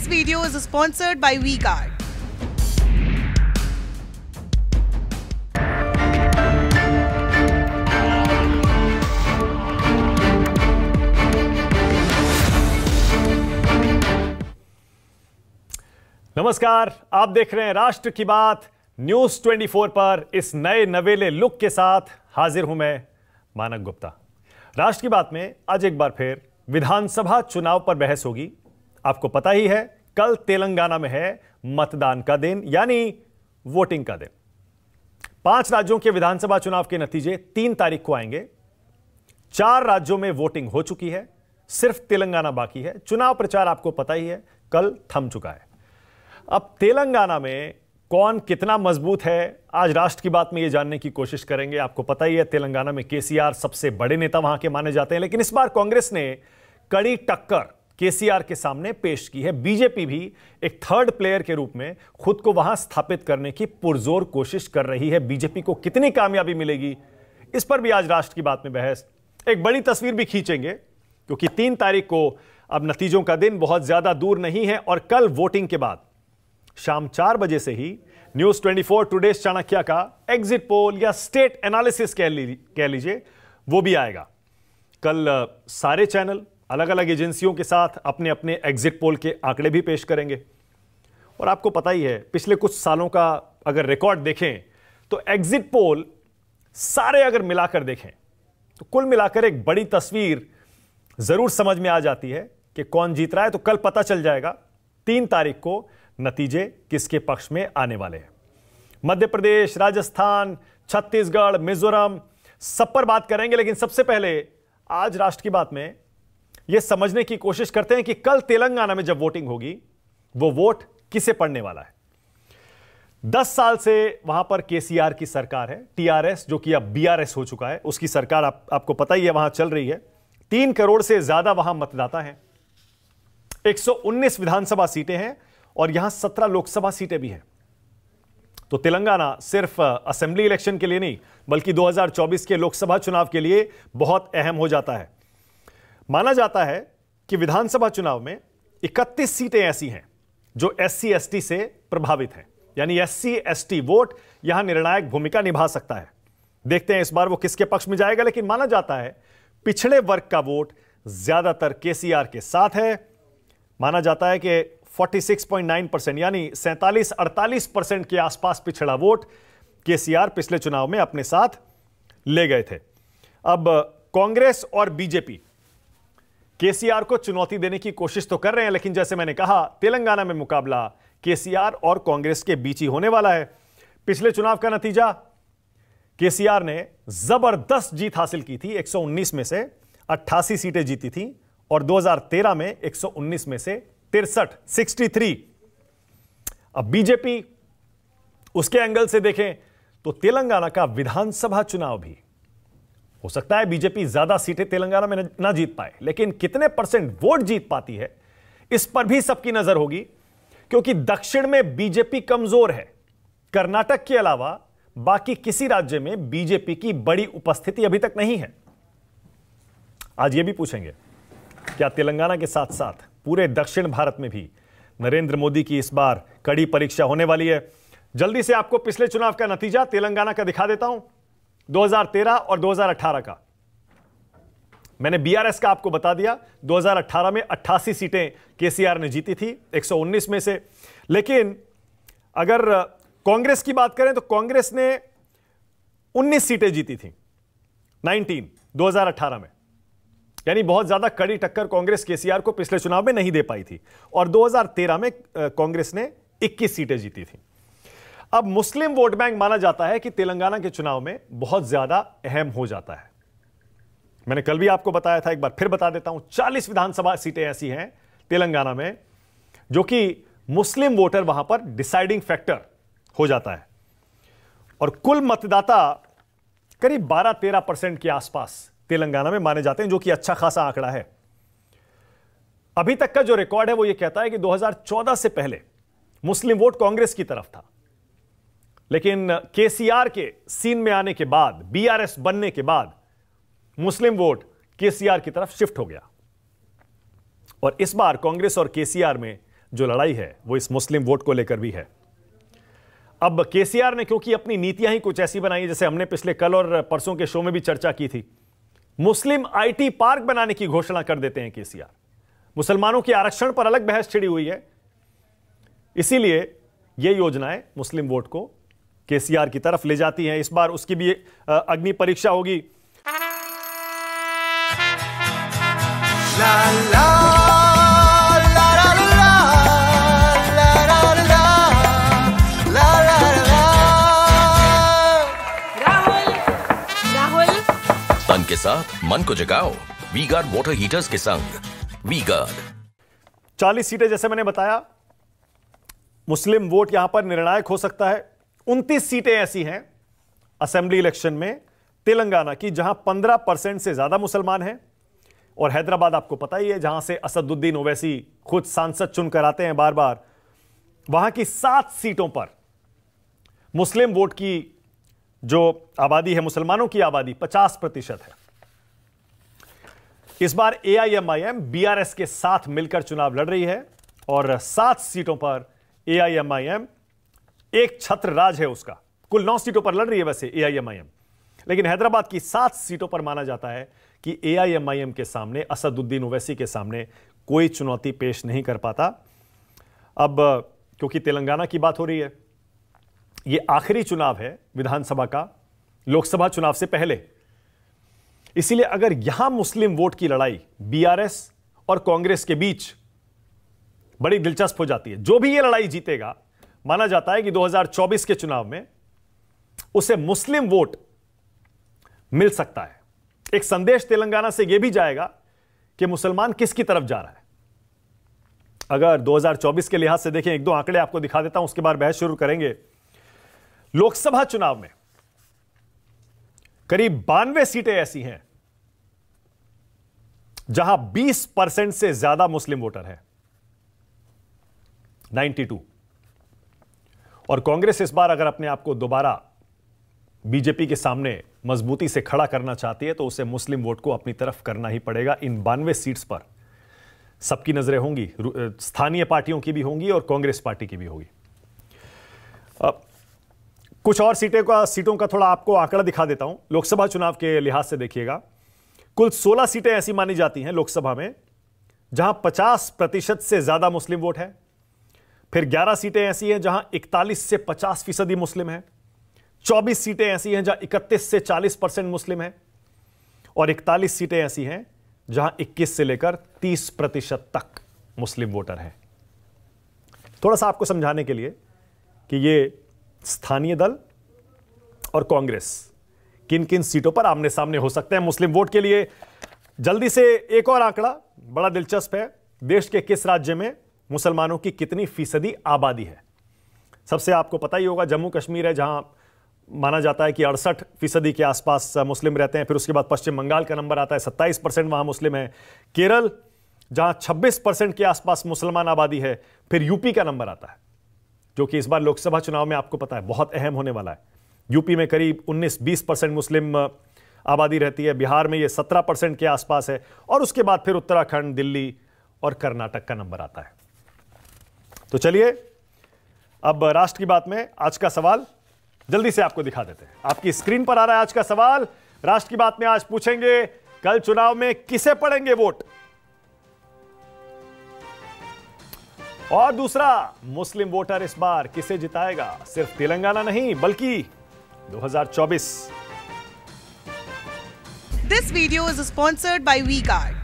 This video is sponsored by WeGuard. नमस्कार आप देख रहे हैं राष्ट्र की बात न्यूज 24 पर इस नए नवेले लुक के साथ हाजिर हूं मैं मानक गुप्ता राष्ट्र की बात में आज एक बार फिर विधानसभा चुनाव पर बहस होगी आपको पता ही है कल तेलंगाना में है मतदान का दिन यानी वोटिंग का दिन पांच राज्यों के विधानसभा चुनाव के नतीजे तीन तारीख को आएंगे चार राज्यों में वोटिंग हो चुकी है सिर्फ तेलंगाना बाकी है चुनाव प्रचार आपको पता ही है कल थम चुका है अब तेलंगाना में कौन कितना मजबूत है आज राष्ट्र की बात में यह जानने की कोशिश करेंगे आपको पता ही है तेलंगाना में केसीआर सबसे बड़े नेता वहां के माने जाते हैं लेकिन इस बार कांग्रेस ने कड़ी टक्कर केसीआर के सामने पेश की है बीजेपी भी एक थर्ड प्लेयर के रूप में खुद को वहां स्थापित करने की पुरजोर कोशिश कर रही है बीजेपी को कितनी कामयाबी मिलेगी इस पर भी आज राष्ट्र की बात में बहस एक बड़ी तस्वीर भी खींचेंगे क्योंकि तीन तारीख को अब नतीजों का दिन बहुत ज्यादा दूर नहीं है और कल वोटिंग के बाद शाम चार बजे से ही न्यूज 24 टूडे चाणक्य का एग्जिट पोल या स्टेट एनालिसिस कह लीजिए वो भी आएगा कल सारे चैनल अलग अलग एजेंसियों के साथ अपने अपने एग्जिट पोल के आंकड़े भी पेश करेंगे और आपको पता ही है पिछले कुछ सालों का अगर रिकॉर्ड देखें तो एग्जिट पोल सारे अगर मिलाकर देखें तो कुल मिलाकर एक बड़ी तस्वीर जरूर समझ में आ जाती है कि कौन जीत रहा है तो कल पता चल जाएगा तीन तारीख को नतीजे किसके पक्ष में आने वाले हैं मध्य प्रदेश राजस्थान छत्तीसगढ़ मिजोरम सब पर बात करेंगे लेकिन सबसे पहले आज राष्ट्र की बात में यह समझने की कोशिश करते हैं कि कल तेलंगाना में जब वोटिंग होगी वो वोट किसे पड़ने वाला है दस साल से वहां पर केसीआर की सरकार है टीआरएस जो कि अब बीआरएस हो चुका है उसकी सरकार आप, आपको पता ही है वहां चल रही है तीन करोड़ से ज्यादा वहां मतदाता हैं 119 विधानसभा सीटें हैं और यहां 17 लोकसभा सीटें भी हैं तो तेलंगाना सिर्फ असेंबली इलेक्शन के लिए नहीं बल्कि 2024 के लोकसभा चुनाव के लिए बहुत अहम हो जाता है माना जाता है कि विधानसभा चुनाव में 31 सीटें ऐसी हैं जो एस सी से प्रभावित हैं यानी एस सी वोट यहां निर्णायक भूमिका निभा सकता है देखते हैं इस बार वो किसके पक्ष में जाएगा लेकिन माना जाता है पिछड़े वर्ग का वोट ज्यादातर केसीआर के साथ है माना जाता है कि 46.9 परसेंट यानी सैंतालीस अड़तालीस परसेंट के आसपास पिछड़ा वोट केसीआर पिछले चुनाव में अपने साथ ले गए थे अब कांग्रेस और बीजेपी केसीआर को चुनौती देने की कोशिश तो कर रहे हैं लेकिन जैसे मैंने कहा तेलंगाना में मुकाबला केसीआर और कांग्रेस के बीच ही होने वाला है पिछले चुनाव का नतीजा केसीआर ने जबरदस्त जीत हासिल की थी 119 में से 88 सीटें जीती थी और 2013 में 119 में से तिरसठ 63 अब बीजेपी उसके एंगल से देखें तो तेलंगाना का विधानसभा चुनाव भी हो सकता है बीजेपी ज्यादा सीटें तेलंगाना में ना जीत पाए लेकिन कितने परसेंट वोट जीत पाती है इस पर भी सबकी नजर होगी क्योंकि दक्षिण में बीजेपी कमजोर है कर्नाटक के अलावा बाकी किसी राज्य में बीजेपी की बड़ी उपस्थिति अभी तक नहीं है आज यह भी पूछेंगे क्या तेलंगाना के साथ साथ पूरे दक्षिण भारत में भी नरेंद्र मोदी की इस बार कड़ी परीक्षा होने वाली है जल्दी से आपको पिछले चुनाव का नतीजा तेलंगाना का दिखा देता हूं 2013 और 2018 का मैंने बीआरएस का आपको बता दिया 2018 में 88 सीटें केसीआर ने जीती थी 119 में से लेकिन अगर कांग्रेस की बात करें तो कांग्रेस ने 19 सीटें जीती थी 19 2018 में यानी बहुत ज्यादा कड़ी टक्कर कांग्रेस केसीआर को पिछले चुनाव में नहीं दे पाई थी और 2013 में कांग्रेस ने 21 सीटें जीती थी अब मुस्लिम वोट बैंक माना जाता है कि तेलंगाना के चुनाव में बहुत ज्यादा अहम हो जाता है मैंने कल भी आपको बताया था एक बार फिर बता देता हूं चालीस विधानसभा सीटें ऐसी हैं तेलंगाना में जो कि मुस्लिम वोटर वहां पर डिसाइडिंग फैक्टर हो जाता है और कुल मतदाता करीब 12-13 परसेंट के आसपास तेलंगाना में माने जाते हैं जो कि अच्छा खासा आंकड़ा है अभी तक का जो रिकॉर्ड है वो ये कहता है कि 2014 से पहले मुस्लिम वोट कांग्रेस की तरफ था लेकिन केसीआर के सीन में आने के बाद बीआरएस बनने के बाद मुस्लिम वोट केसीआर की तरफ शिफ्ट हो गया और इस बार कांग्रेस और केसीआर में जो लड़ाई है वो इस मुस्लिम वोट को लेकर भी है अब केसीआर ने क्योंकि अपनी नीतियां ही कुछ ऐसी बनाई जैसे हमने पिछले कल और परसों के शो में भी चर्चा की थी मुस्लिम आईटी पार्क बनाने की घोषणा कर देते हैं केसीआर मुसलमानों के आरक्षण पर अलग बहस छिड़ी हुई है इसीलिए ये योजनाएं मुस्लिम वोट को केसीआर की तरफ ले जाती है इस बार उसकी भी अग्नि परीक्षा होगी तन के साथ मन को जगाओ वी गार्ड वॉटर हीटर्स के संग वी गार्ड चालीस सीटें जैसे मैंने बताया मुस्लिम वोट यहां पर निर्णायक हो सकता है उनतीस सीटें ऐसी हैं असेंबली इलेक्शन में तेलंगाना की जहां 15 परसेंट से ज्यादा मुसलमान हैं और हैदराबाद आपको पता ही है जहां से असदुद्दीन ओवैसी खुद सांसद चुनकर आते हैं बार बार वहां की सात सीटों पर मुस्लिम वोट की जो आबादी है मुसलमानों की आबादी 50 प्रतिशत है इस बार एआईएमआईएम बीआरएस के साथ मिलकर चुनाव लड़ रही है और सात सीटों पर एआईएमआईएम एक छत्र राज है उसका कुल नौ सीटों पर लड़ रही है वैसे एआईएमआईएम लेकिन हैदराबाद की सात सीटों पर माना जाता है कि एआईएमआईएम के सामने असदुद्दीन ओवैसी के सामने कोई चुनौती पेश नहीं कर पाता अब क्योंकि तेलंगाना की बात हो रही है ये आखिरी चुनाव है विधानसभा का लोकसभा चुनाव से पहले इसीलिए अगर यहां मुस्लिम वोट की लड़ाई बीआरएस और कांग्रेस के बीच बड़ी दिलचस्प हो जाती है जो भी ये लड़ाई जीतेगा माना जाता है कि 2024 के चुनाव में उसे मुस्लिम वोट मिल सकता है एक संदेश तेलंगाना से यह भी जाएगा कि मुसलमान किसकी तरफ जा रहा है अगर 2024 के लिहाज से देखें एक दो आंकड़े आपको दिखा देता हूं उसके बाद बहस शुरू करेंगे लोकसभा चुनाव में करीब बानवे सीटें ऐसी हैं जहां 20 परसेंट से ज्यादा मुस्लिम वोटर हैं 92 और कांग्रेस इस बार अगर अपने आप को दोबारा बीजेपी के सामने मजबूती से खड़ा करना चाहती है तो उसे मुस्लिम वोट को अपनी तरफ करना ही पड़ेगा इन बानवे सीट्स पर सबकी नजरें होंगी स्थानीय पार्टियों की भी होंगी और कांग्रेस पार्टी की भी होगी अब कुछ और सीटें का सीटों का थोड़ा आपको आंकड़ा दिखा देता हूं लोकसभा चुनाव के लिहाज से देखिएगा कुल 16 सीटें ऐसी मानी जाती हैं लोकसभा में जहां 50 प्रतिशत से ज्यादा मुस्लिम वोट है फिर 11 सीटें ऐसी हैं जहां 41 से 50 फीसदी मुस्लिम हैं 24 सीटें ऐसी हैं जहां 31 से 40 परसेंट मुस्लिम हैं और 41 सीटें ऐसी हैं जहां 21 से लेकर 30 प्रतिशत तक मुस्लिम वोटर हैं थोड़ा सा आपको समझाने के लिए कि ये स्थानीय दल और कांग्रेस किन किन सीटों पर आमने सामने हो सकते हैं मुस्लिम वोट के लिए जल्दी से एक और आंकड़ा बड़ा दिलचस्प है देश के किस राज्य में मुसलमानों की कितनी फीसदी आबादी है सबसे आपको पता ही होगा जम्मू कश्मीर है जहाँ माना जाता है कि अड़सठ फीसदी के आसपास मुस्लिम रहते हैं फिर उसके बाद पश्चिम बंगाल का नंबर आता है सत्ताईस परसेंट वहाँ मुस्लिम है केरल जहाँ छब्बीस परसेंट के आसपास मुसलमान आबादी है फिर यूपी का नंबर आता है जो कि इस बार लोकसभा चुनाव में आपको पता है बहुत अहम होने वाला है यूपी में करीब 19-20 परसेंट मुस्लिम आबादी रहती है बिहार में ये 17 परसेंट के आसपास है और उसके बाद फिर उत्तराखंड दिल्ली और कर्नाटक का नंबर आता है तो चलिए अब राष्ट्र की बात में आज का सवाल जल्दी से आपको दिखा देते हैं आपकी स्क्रीन पर आ रहा है आज का सवाल राष्ट्र की बात में आज पूछेंगे कल चुनाव में किसे पड़ेंगे वोट और दूसरा मुस्लिम वोटर इस बार किसे जिताएगा सिर्फ तेलंगाना नहीं बल्कि 2024 this video is sponsored by V card